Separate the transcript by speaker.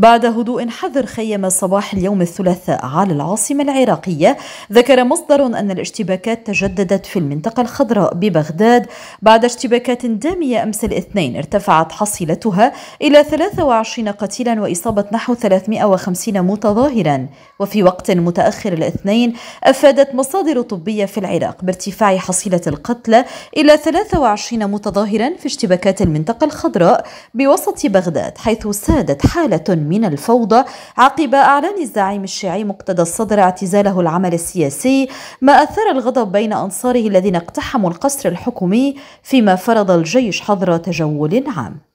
Speaker 1: بعد هدوء حذر خيم صباح اليوم الثلاثاء على العاصمة العراقية ذكر مصدر أن الاشتباكات تجددت في المنطقة الخضراء ببغداد بعد اشتباكات دامية أمس الاثنين ارتفعت حصيلتها إلى 23 قتيلا وإصابة نحو 350 متظاهرا وفي وقت متأخر الاثنين أفادت مصادر طبية في العراق بارتفاع حصيلة القتلى إلى 23 متظاهرا في اشتباكات المنطقة الخضراء بوسط بغداد حيث سادت حالة من الفوضى عقب أعلان الزعيم الشيعي مقتدى الصدر اعتزاله العمل السياسي ما أثار الغضب بين أنصاره الذين اقتحموا القصر الحكومي فيما فرض الجيش حظر تجول عام